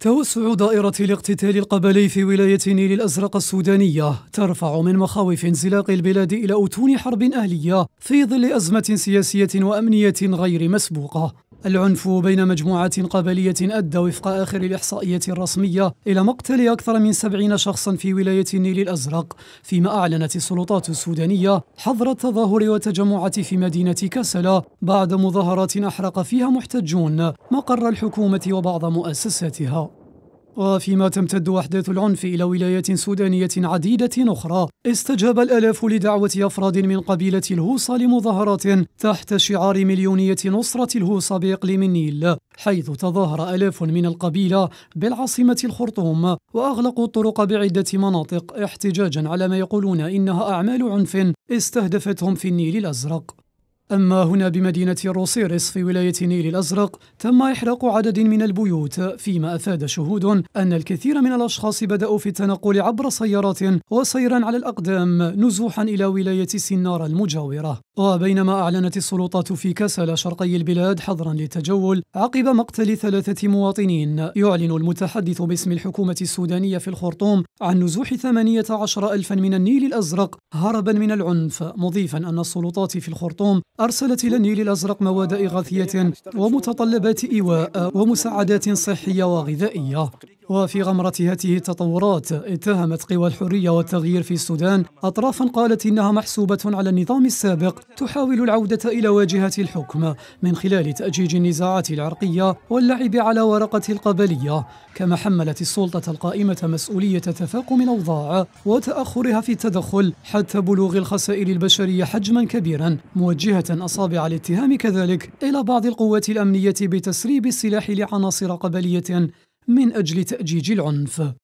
توسع دائرة الاقتتال القبلي في ولاية نيل الأزرق السودانية ترفع من مخاوف انزلاق البلاد إلى أتون حرب أهلية في ظل أزمة سياسية وأمنية غير مسبوقة العنف بين مجموعات قبلية أدى وفق آخر الإحصائية الرسمية إلى مقتل أكثر من سبعين شخصا في ولاية النيل الأزرق فيما أعلنت السلطات السودانية حظر التظاهر والتجمعات في مدينة كسلا بعد مظاهرات أحرق فيها محتجون مقر الحكومة وبعض مؤسساتها وفيما تمتد أحداث العنف إلى ولايات سودانية عديدة أخرى استجاب الألاف لدعوة أفراد من قبيلة الهوصة لمظاهرات تحت شعار مليونية نصرة الهوصة بإقليم النيل حيث تظاهر ألاف من القبيلة بالعاصمة الخرطوم وأغلقوا الطرق بعدة مناطق احتجاجا على ما يقولون إنها أعمال عنف استهدفتهم في النيل الأزرق أما هنا بمدينة روسيرس في ولاية نيل الأزرق تم إحراق عدد من البيوت فيما أفاد شهود أن الكثير من الأشخاص بدأوا في التنقل عبر سيارات وسيرا على الأقدام نزوحا إلى ولاية سنار المجاورة وبينما أعلنت السلطات في كسل شرقي البلاد حظرا للتجول عقب مقتل ثلاثة مواطنين يعلن المتحدث باسم الحكومة السودانية في الخرطوم عن نزوح عشر ألفا من النيل الأزرق هربا من العنف مضيفا أن السلطات في الخرطوم أرسلت إلى النيل الأزرق مواد إغاثية ومتطلبات إيواء ومساعدات صحية وغذائية وفي غمرة هذه التطورات اتهمت قوى الحرية والتغيير في السودان أطرافا قالت إنها محسوبة على النظام السابق تحاول العودة إلى واجهة الحكم من خلال تأجيج النزاعات العرقية واللعب على ورقة القبلية كما حملت السلطة القائمة مسؤولية تفاقم الأوضاع وتأخرها في التدخل حتى بلوغ الخسائر البشرية حجما كبيرا موجهة أصابع الاتهام كذلك إلى بعض القوات الأمنية بتسريب السلاح لعناصر قبلية من أجل تأجيج العنف